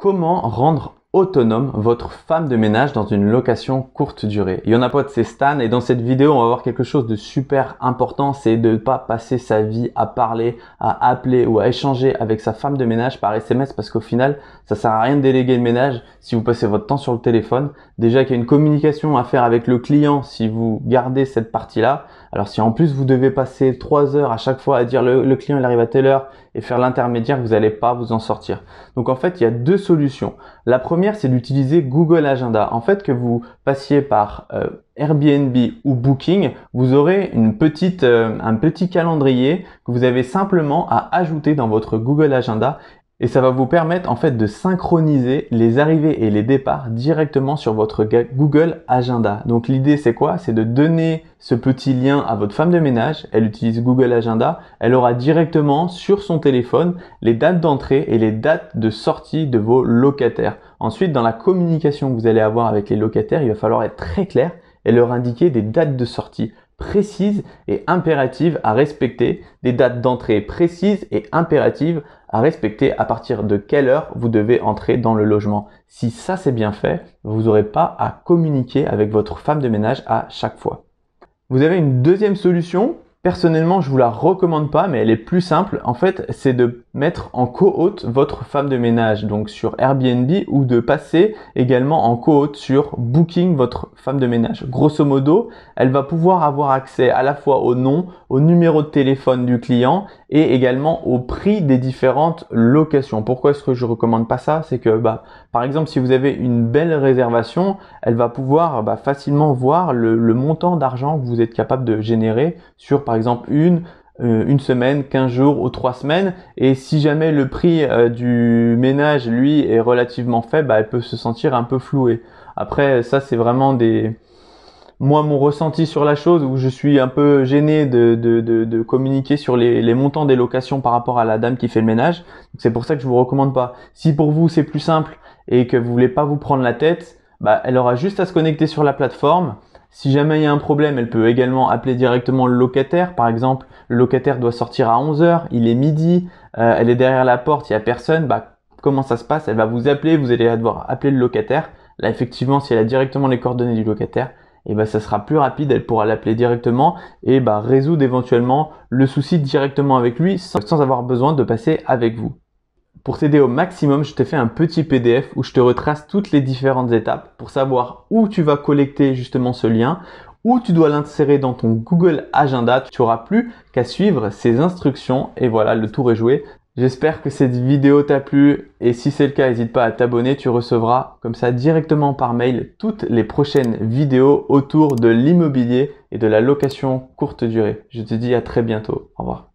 Comment rendre autonome votre femme de ménage dans une location courte durée a pas de c'est Stan et dans cette vidéo, on va voir quelque chose de super important, c'est de ne pas passer sa vie à parler, à appeler ou à échanger avec sa femme de ménage par SMS parce qu'au final, ça sert à rien de déléguer le ménage si vous passez votre temps sur le téléphone. Déjà qu'il y a une communication à faire avec le client si vous gardez cette partie-là, alors si en plus vous devez passer trois heures à chaque fois à dire le, client il arrive à telle heure et faire l'intermédiaire, vous n'allez pas vous en sortir. Donc en fait, il y a deux solutions. La première, c'est d'utiliser Google Agenda. En fait, que vous passiez par euh, Airbnb ou Booking, vous aurez une petite, euh, un petit calendrier que vous avez simplement à ajouter dans votre Google Agenda et ça va vous permettre en fait de synchroniser les arrivées et les départs directement sur votre Google Agenda. Donc l'idée c'est quoi C'est de donner ce petit lien à votre femme de ménage, elle utilise Google Agenda, elle aura directement sur son téléphone les dates d'entrée et les dates de sortie de vos locataires. Ensuite, dans la communication que vous allez avoir avec les locataires, il va falloir être très clair et leur indiquer des dates de sortie précises et impératives à respecter, des dates d'entrée précises et impératives à respecter à partir de quelle heure vous devez entrer dans le logement. Si ça c'est bien fait, vous n'aurez pas à communiquer avec votre femme de ménage à chaque fois. Vous avez une deuxième solution, personnellement je vous la recommande pas mais elle est plus simple, en fait c'est de mettre en co-hôte votre femme de ménage, donc sur Airbnb, ou de passer également en co-hôte sur Booking votre femme de ménage. Grosso modo, elle va pouvoir avoir accès à la fois au nom, au numéro de téléphone du client et également au prix des différentes locations. Pourquoi est-ce que je recommande pas ça C'est que, bah, par exemple, si vous avez une belle réservation, elle va pouvoir bah, facilement voir le montant d'argent que vous êtes capable de générer sur, par exemple, une euh, une semaine, quinze jours ou trois semaines. Et si jamais le prix euh, du ménage, lui, est relativement faible, bah, elle peut se sentir un peu flouée. Après, ça, c'est vraiment des... Moi, mon ressenti sur la chose, où je suis un peu gêné de, de, de, communiquer sur les, les, montants des locations par rapport à la dame qui fait le ménage, c'est pour ça que je vous recommande pas. Si pour vous, c'est plus simple et que vous voulez pas vous prendre la tête, bah, elle aura juste à se connecter sur la plateforme, si jamais il y a un problème, elle peut également appeler directement le locataire. Par exemple, le locataire doit sortir à 11h, il est midi, euh, elle est derrière la porte, il n'y a personne. Bah, comment ça se passe Elle va vous appeler, vous allez devoir appeler le locataire. Là, effectivement, si elle a directement les coordonnées du locataire, et eh ben, ça sera plus rapide, elle pourra l'appeler directement et bah, résoudre éventuellement le souci directement avec lui sans avoir besoin de passer avec vous. Pour t'aider au maximum, je t'ai fait un petit PDF où je te retrace toutes les différentes étapes pour savoir où tu vas collecter justement ce lien, où tu dois l'insérer dans ton Google Agenda. Tu n'auras plus qu'à suivre ces instructions et voilà, le tour est joué. J'espère que cette vidéo t'a plu et si c'est le cas, n'hésite pas à t'abonner, tu recevras comme ça directement par mail toutes les prochaines vidéos autour de l'immobilier et de la location courte durée. Je te dis à très bientôt. Au revoir.